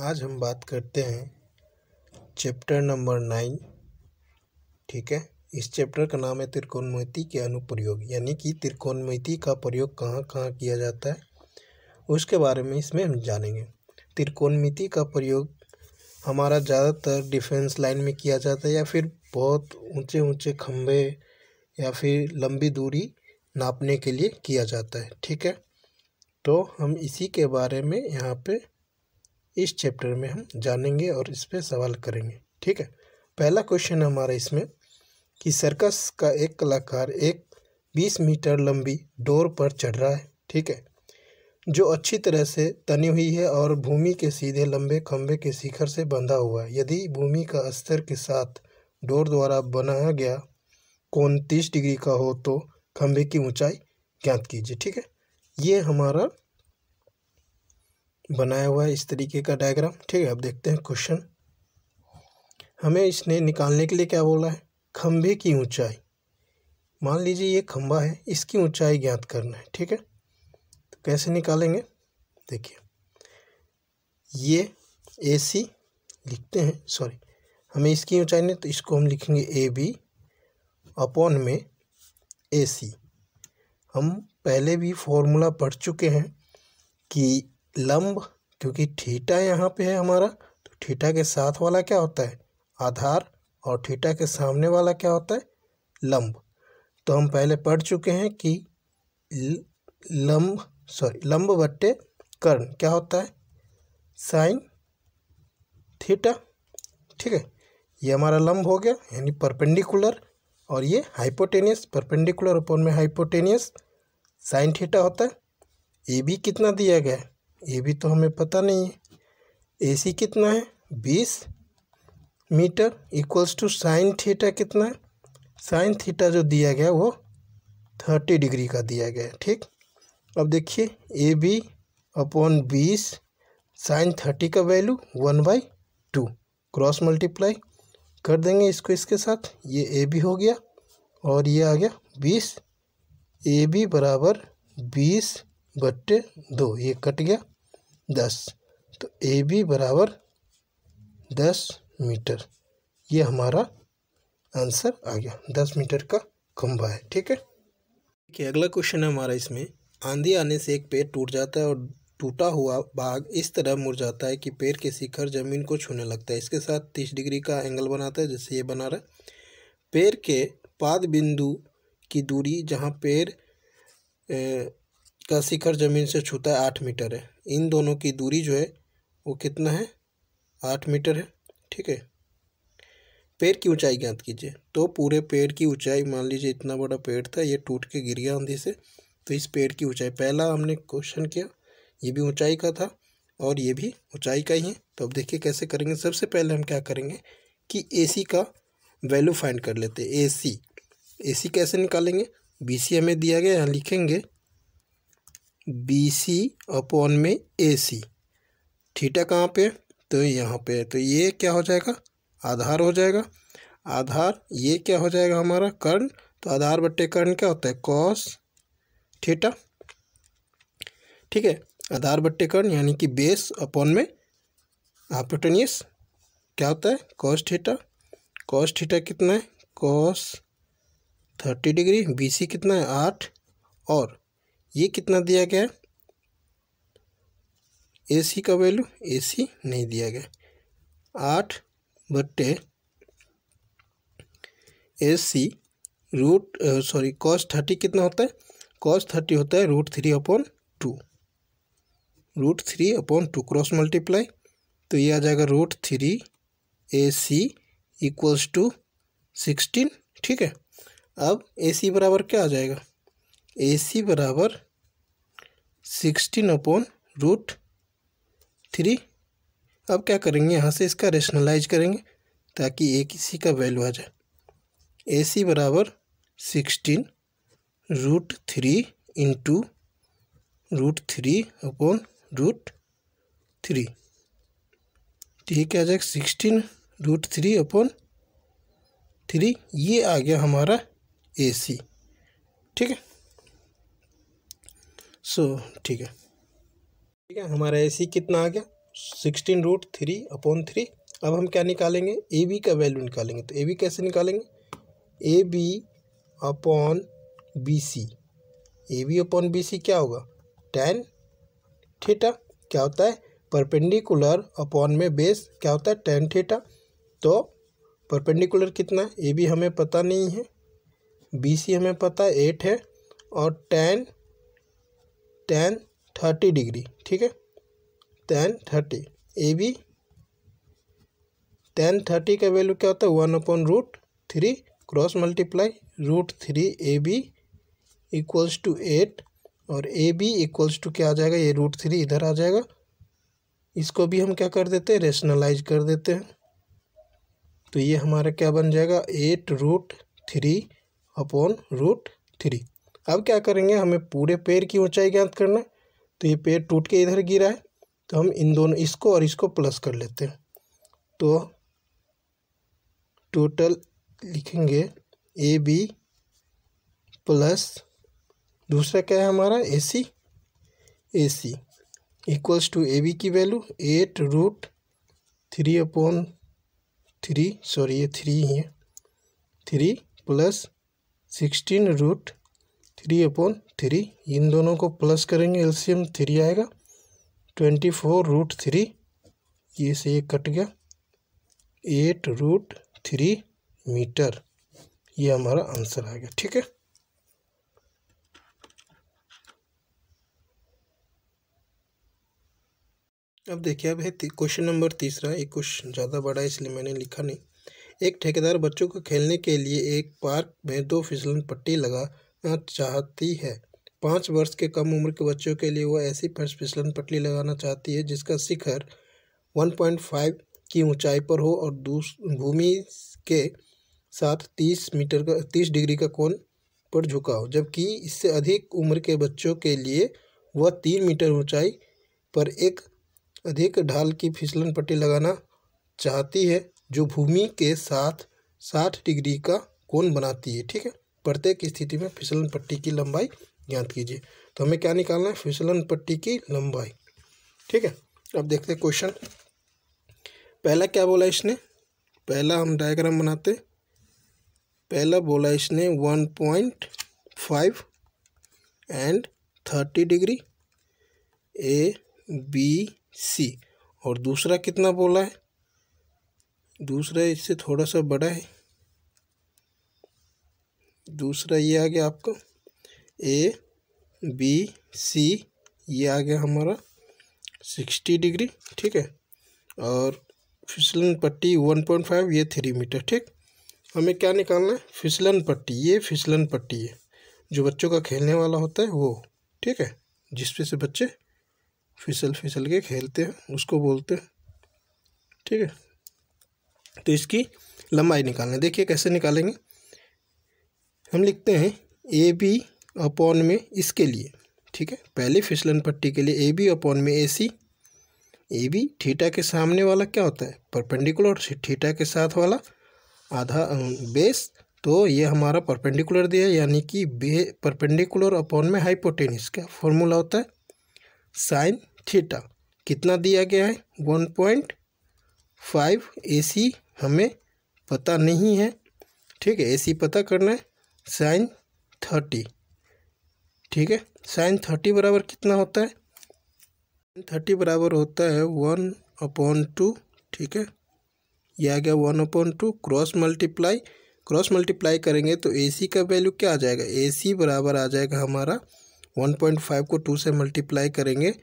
आज हम बात करते हैं चैप्टर नंबर नाइन ठीक है इस चैप्टर का नाम है त्रिकोणमिति के अनुप्रयोग यानी कि त्रिकोणमिति का प्रयोग कहाँ कहाँ किया जाता है उसके बारे में इसमें हम जानेंगे त्रिकोणमिति का प्रयोग हमारा ज़्यादातर डिफेंस लाइन में किया जाता है या फिर बहुत ऊंचे ऊंचे खम्भे या फिर लंबी दूरी नापने के लिए किया जाता है ठीक है तो हम इसी के बारे में यहाँ पर इस चैप्टर में हम जानेंगे और इस पर सवाल करेंगे ठीक है पहला क्वेश्चन हमारा इसमें कि सर्कस का एक कलाकार एक बीस मीटर लंबी डोर पर चढ़ रहा है ठीक है जो अच्छी तरह से तनी हुई है और भूमि के सीधे लंबे खंभे के शिखर से बंधा हुआ है यदि भूमि का स्तर के साथ डोर द्वारा बनाया गया कोण तीस डिग्री का हो तो खंभे की ऊंचाई ज्ञात कीजिए ठीक है ये हमारा बनाया हुआ है इस तरीके का डायग्राम ठीक है अब देखते हैं क्वेश्चन हमें इसने निकालने के लिए क्या बोला है खम्भे की ऊंचाई मान लीजिए ये खम्भा है इसकी ऊंचाई ज्ञात करना है ठीक है तो कैसे निकालेंगे देखिए ये ए सी लिखते हैं सॉरी हमें इसकी ऊंचाई नहीं तो इसको हम लिखेंगे ए बी अपॉन में ए सी हम पहले भी फॉर्मूला पढ़ चुके हैं कि लंब क्योंकि थीटा यहाँ पे है हमारा तो थीटा के साथ वाला क्या होता है आधार और थीटा के सामने वाला क्या होता है लंब तो हम पहले पढ़ चुके हैं कि लंब सॉरी लंब बट्टे कर्ण क्या होता है साइन थीटा ठीक है ये हमारा लंब हो गया यानी परपेंडिकुलर और ये हाइपोटेनियस परपेंडिकुलर अपॉन में हाइपोटेनियस साइन थीटा होता है ए बी कितना दिया गया है ये भी तो हमें पता नहीं है ए सी कितना है बीस metre equals to sine theta कितना है साइन थीटा जो दिया गया वो थर्टी डिग्री का दिया गया है ठीक अब देखिए ए बी अपॉन बीस साइन थर्टी का value one by two cross multiply कर देंगे इसको इसके साथ ये ए बी हो गया और ये आ गया बीस ए बी बराबर बीस बट्टे दो ये कट गया दस तो ए बी बराबर दस मीटर ये हमारा आंसर आ गया दस मीटर का खम्भा है ठीक है देखिए अगला क्वेश्चन है हमारा इसमें आंधी आने से एक पेड़ टूट जाता है और टूटा हुआ भाग इस तरह मुड़ जाता है कि पेड़ के शिखर जमीन को छूने लगता है इसके साथ तीस डिग्री का एंगल बनाता है जैसे ये बना रहा है पेड़ के पाद बिंदु की दूरी जहाँ पेड़ का शिखर ज़मीन से छूता है आठ मीटर है इन दोनों की दूरी जो है वो कितना है आठ मीटर है ठीक है पेड़ की ऊंचाई ज्ञात कीजिए तो पूरे पेड़ की ऊंचाई मान लीजिए इतना बड़ा पेड़ था ये टूट के गिर गया आंधी से तो इस पेड़ की ऊंचाई पहला हमने क्वेश्चन किया ये भी ऊंचाई का था और ये भी ऊंचाई का ही है तो अब देखिए कैसे करेंगे सबसे पहले हम क्या करेंगे कि ए का वैल्यू फाइंड कर लेते ए सी कैसे निकालेंगे बी हमें दिया गया यहाँ लिखेंगे बी सी अपॉन में ए सी थीटा कहाँ पे तो यहाँ पे तो ये क्या हो जाएगा आधार हो जाएगा आधार ये क्या हो जाएगा हमारा कर्ण तो आधार बट्टे कर्ण क्या होता है कॉस थीटा ठीक है आधार बट्टे कर्ण यानी कि बेस अपॉन में हाइपोटेनियस क्या होता है कॉस थीटा कॉस थीटा कितना है cos thirty degree B C कितना है आठ और ये कितना दिया गया ए सी का वैल्यू ए सी नहीं दिया गया आठ बट्टे A C root sorry cos thirty कितना होता है कॉस थर्टी होता है root three upon two root three upon two cross multiply तो ये आ जाएगा root three A C equals to sixteen ठीक है अब ए सी बराबर क्या आ जाएगा ए सी बराबर सिक्सटीन अपॉन रूट थ्री अब क्या करेंगे यहाँ से इसका रेशनलाइज करेंगे ताकि एक सी का वैल्यू आ जाए ए सी बराबर sixteen root three into root three upon root three ठीक है आ जाएगा sixteen root three upon three ये आ गया हमारा ए सी ठीक है सो so, ठीक है ठीक है हमारा ए सी कितना आ गया sixteen root three upon three अब हम क्या निकालेंगे ए बी का वैल्यू निकालेंगे तो ए बी कैसे निकालेंगे A B upon B C A B upon B C क्या होगा टेन थीटा क्या होता है परपेंडिकुलर अपॉन में बेस क्या होता है टेन थीटा तो परपेंडिकुलर कितना है ए बी हमें पता नहीं है बी सी हमें पता है एट है और टेन टेन थर्टी डिग्री ठीक है tan thirty A B tan thirty का वैल्यू क्या होता है one upon root three cross multiply root three A B equals to eight और ए बी इक्वल्स टू क्या आ जाएगा ये रूट थ्री इधर आ जाएगा इसको भी हम क्या कर देते हैं रेशनलाइज कर देते हैं तो ये हमारा क्या बन जाएगा eight root three upon root three अब क्या करेंगे हमें पूरे पेड़ की ऊंचाई ज्ञात करना है तो ये पेड़ टूट के इधर गिरा है तो हम इन दोनों इसको और इसको प्लस कर लेते हैं तो टोटल लिखेंगे ए बी प्लस दूसरा क्या है हमारा A C A C equals to A B की value eight root three upon three sorry ये थ्री ही है three plus sixteen root three upon three इन दोनों को प्लस करेंगे एलसीएम थ्री आएगा ट्वेंटी फोर रूट थ्री ये से ये कट गया एट रूट थ्री मीटर ये हमारा आंसर आ गया ठीक है अब देखिए अब है क्वेश्चन नंबर तीसरा ये कुछ ज़्यादा बड़ा है इसलिए मैंने लिखा नहीं एक ठेकेदार बच्चों को खेलने के लिए एक पार्क में दो फिसलन पट्टी लगा चाहती है पाँच वर्ष के कम उम्र के बच्चों के लिए वह ऐसी फिसलन पटली लगाना चाहती है जिसका शिखर 1.5 की ऊंचाई पर हो और भूमि के साथ 30 मीटर का 30 डिग्री का कोण पर झुका हो जबकि इससे अधिक उम्र के बच्चों के लिए वह तीन मीटर ऊंचाई पर एक अधिक ढाल की फिसलन पट्टी लगाना चाहती है जो भूमि के साथ साठ डिग्री का कोण बनाती है ठीक है प्रत्येक स्थिति में फिसलन पट्टी की लंबाई ज्ञात कीजिए तो हमें क्या निकालना है फिसलन पट्टी की लंबाई ठीक है अब देखते हैं क्वेश्चन पहला क्या बोला इसने पहला हम डायग्राम बनाते पहला बोला इसने one point five and thirty degree A B C और दूसरा कितना बोला है दूसरा इससे थोड़ा सा बड़ा है दूसरा ये आ गया आपका ए बी सी ये आ गया हमारा सिक्सटी डिग्री ठीक है और फिसलन पट्टी वन पॉइंट फाइव ये थ्री मीटर ठीक हमें क्या निकालना है फिसलन पट्टी ये फिसलन पट्टी है जो बच्चों का खेलने वाला होता है वो ठीक है जिसपे से बच्चे फिसल फिसल के खेलते हैं उसको बोलते हैं ठीक है तो इसकी लंबाई निकालना देखिए कैसे निकालेंगे हम लिखते हैं ए बी अपॉन में इसके लिए ठीक है पहले फिसलन पट्टी के लिए ए बी अपॉन में A C A B theta के सामने वाला क्या होता है परपेंडिकुलर और थीटा के साथ वाला आधा बेस तो ये हमारा परपेंडिकुलर दिया यानी कि बे परपेंडिकुलर अपॉन में हाइपोटेनिस का फॉर्मूला होता है साइन थीटा कितना दिया गया है one point five A C हमें पता नहीं है ठीक है ए सी पता करना है साइन थर्टी ठीक है साइन थर्टी बराबर कितना होता है साइन थर्टी बराबर होता है वन अपॉन टू ठीक है यह आ गया one upon two cross multiply cross multiply करेंगे तो ए सी का वैल्यू क्या आ जाएगा ए सी बराबर आ जाएगा हमारा वन पॉइंट फाइव को टू से मल्टीप्लाई करेंगे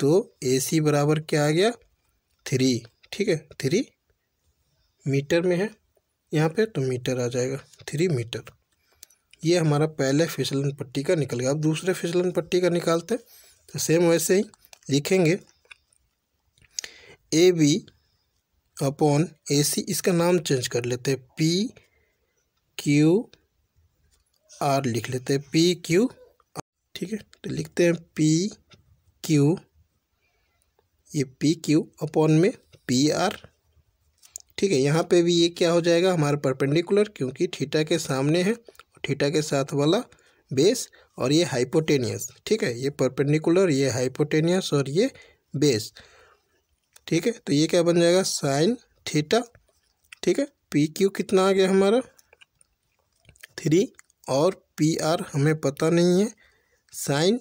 तो ए सी बराबर क्या आ गया थ्री ठीक है थ्री मीटर में है यहाँ पे तो मीटर आ जाएगा थ्री मीटर ये हमारा पहले फिसलन पट्टी का निकल गया अब दूसरे फिसलन पट्टी का निकालते हैं तो सेम वैसे ही लिखेंगे ए बी अपॉन ए सी इसका नाम चेंज कर लेते हैं पी क्यू आर लिख लेते हैं पी क्यू ठीक है तो लिखते हैं पी क्यू ये पी क्यू अपॉन में पी आर ठीक है यहाँ पे भी ये क्या हो जाएगा हमारा परपेंडिकुलर क्योंकि थीटा के सामने है थीटा के साथ वाला बेस और ये हाइपोटेनियस ठीक है ये परपेंडिकुलर ये हाइपोटेनियस और ये बेस ठीक है तो ये क्या बन जाएगा साइन थीटा ठीक है पी क्यू कितना आ गया हमारा थ्री और पी आर हमें पता नहीं है साइन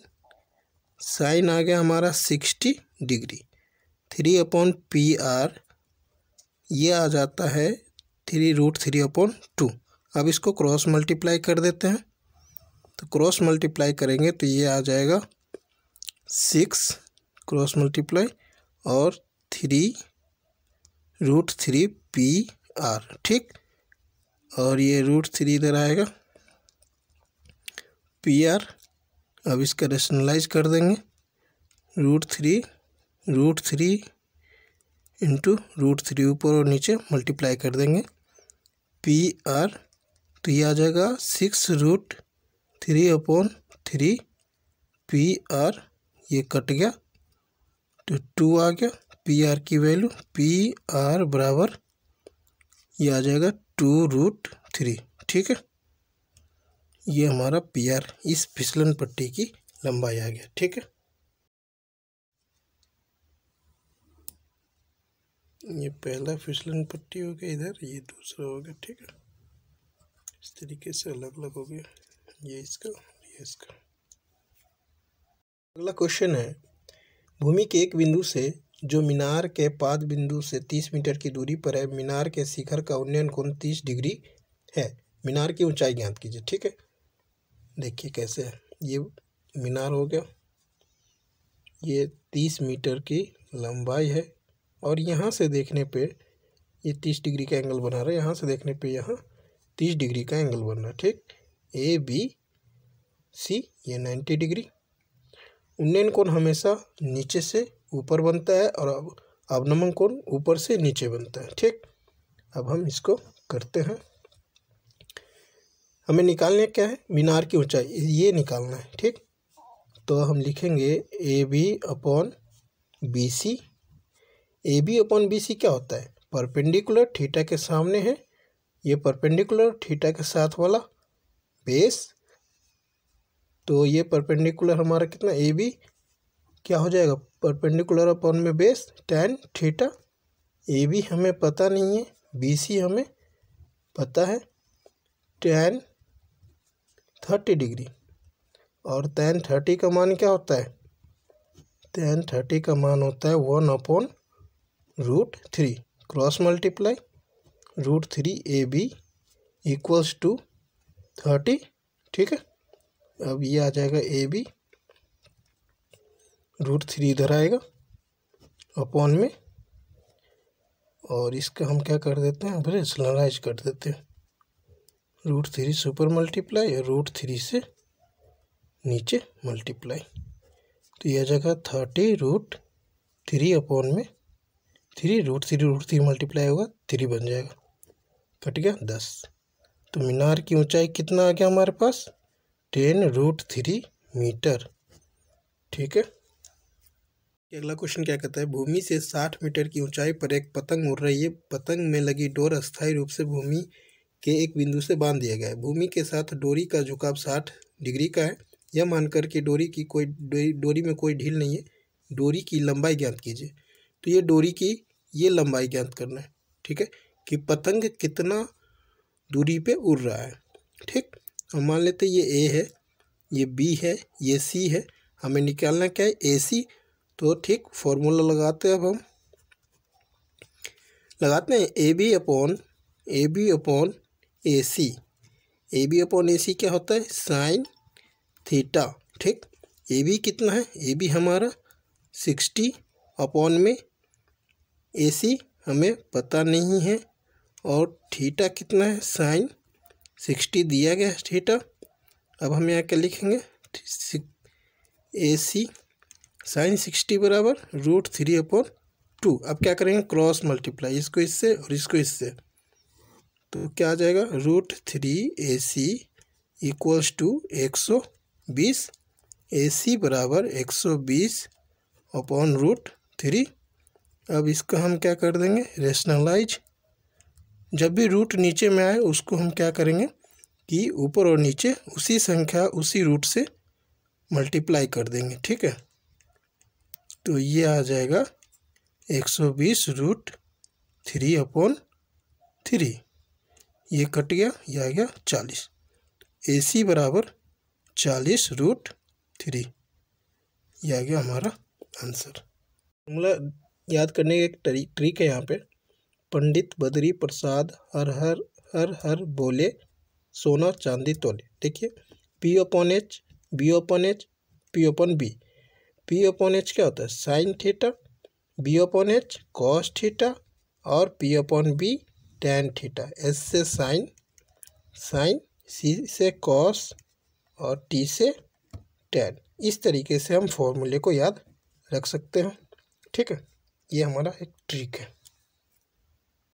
साइन आ गया हमारा sixty degree three upon P R ये आ जाता है three root three upon two अब इसको क्रॉस मल्टीप्लाई कर देते हैं तो क्रॉस मल्टीप्लाई करेंगे तो ये आ जाएगा सिक्स क्रॉस मल्टीप्लाई और three root three P R ठीक और ये रूट थ्री इधर आएगा पी आर अब इसका रेशनलाइज कर देंगे root three root three into root three ऊपर और नीचे मल्टीप्लाई कर देंगे पी आर तो ये आ जाएगा six root three upon three P R ये कट गया तो टू आ गया पी आर की वैल्यू पी आर बराबर ये आ जाएगा टू रूट थ्री ठीक है ये हमारा पी आर इस फिसलन पट्टी की लंबाई आ गया ठीक है ये पहला फिसलन पट्टी हो गया इधर ये दूसरा हो गया ठीक है इस तरीके से अलग अलग हो गया ये इसका ये इसका अगला क्वेश्चन है भूमि के एक बिंदु से जो मीनार के पाद बिंदु से तीस मीटर की दूरी पर है मीनार के शिखर का उन्नयन कोण तीस डिग्री है मीनार की ऊंचाई ज्ञात कीजिए ठीक है देखिए कैसे है ये मीनार हो गया ये तीस मीटर की लंबाई है और यहाँ से देखने पे ये तीस डिग्री का एंगल बना रहा है यहाँ से देखने पे यहाँ तीस डिग्री का एंगल बनना है ठीक ए बी सी ये नाइन्टी डिग्री उन्नयन कोण हमेशा नीचे से ऊपर बनता है और अब अवनमन कोण ऊपर से नीचे बनता है ठीक अब हम इसको करते हैं हमें निकालने क्या है मीनार की ऊंचाई ये निकालना है ठीक तो हम लिखेंगे A B upon B C A B upon B C क्या होता है परपेंडिकुलर थीटा के सामने है ये परपेंडिकुलर थीटा के साथ वाला बेस तो ये परपेंडिकुलर हमारा कितना ए बी क्या हो जाएगा परपेंडिकुलर अपॉन में base tan theta A B हमें पता नहीं है बी सी हमें पता है टेन थर्टी डिग्री और टेन थर्टी का मान क्या होता है टेन थर्टी का मान होता है one upon root three cross multiply root three A B equals to thirty ठीक है अब ये आ जाएगा ए बी रूट थ्री इधर आएगा अपॉन में और इसका हम क्या कर देते हैं फिर रेशनलाइज कर देते हैं रूट थ्री सुपर मल्टीप्लाई और रूट थ्री से नीचे मल्टीप्लाई तो यह जगह थर्टी रूट थ्री अपॉन में three root three root three multiply होगा थ्री बन जाएगा तो कट गया दस तो मीनार की ऊंचाई कितना आ गया हमारे पास टेन रूट थ्री मीटर ठीक है अगला क्वेश्चन क्या कहता है भूमि से साठ मीटर की ऊंचाई पर एक पतंग उड़ रही है पतंग में लगी डोर अस्थायी रूप से भूमि के एक बिंदु से बांध दिया गया है भूमि के साथ डोरी का झुकाव साठ डिग्री का है यह मानकर कि डोरी की कोई डोरी, डोरी में कोई ढील नहीं है डोरी की लंबाई ज्ञात कीजिए तो ये डोरी की ये लंबाई ज्ञात करना है ठीक है कि पतंग कितना दूरी पे उड़ रहा है ठीक हम मान लेते ये ए है ये बी है ये सी है हमें निकालना क्या है ए सी तो ठीक फॉर्मूला लगाते हैं अब हम लगाते हैं A B upon A B upon A C A B upon A C क्या होता है साइन थीटा ठीक ए बी कितना है ए बी हमारा सिक्सटी अपॉन में ए सी हमें पता नहीं है और थीटा कितना है साइन सिक्सटी दिया गया है थीटा अब हम यहाँ क्या लिखेंगे ए सी साइन सिक्सटी बराबर रूट थ्री अपॉन टू अब क्या करेंगे क्रॉस मल्टीप्लाई इसको इससे और इसको इससे तो क्या आ जाएगा root three A C equals to एक सौ बीस ए सी बराबर एक सौ बीस अपॉन रूट थ्री अब इसको हम क्या कर देंगे रेशनलाइज जब भी रूट नीचे में आए उसको हम क्या करेंगे कि ऊपर और नीचे उसी संख्या उसी रूट से मल्टीप्लाई कर देंगे ठीक है तो ये आ जाएगा 120 रूट थ्री अपॉन थ्री ये कट गया ये आ गया चालीस ए सी बराबर चालीस रूट थ्री ये आ गया हमारा आंसर फॉर्मूला याद करने का एक ट्रिक है यहाँ पे पंडित बद्री प्रसाद हर हर हर हर बोले सोना चांदी तोले देखिए P upon H B upon H P upon B P upon H क्या होता है sine theta B upon H cos theta और P upon B tan theta S से साइन साइन सी से कॉस और टी से टेन इस तरीके से हम फॉर्मूले को याद रख सकते हैं ठीक है ये हमारा एक ट्रिक है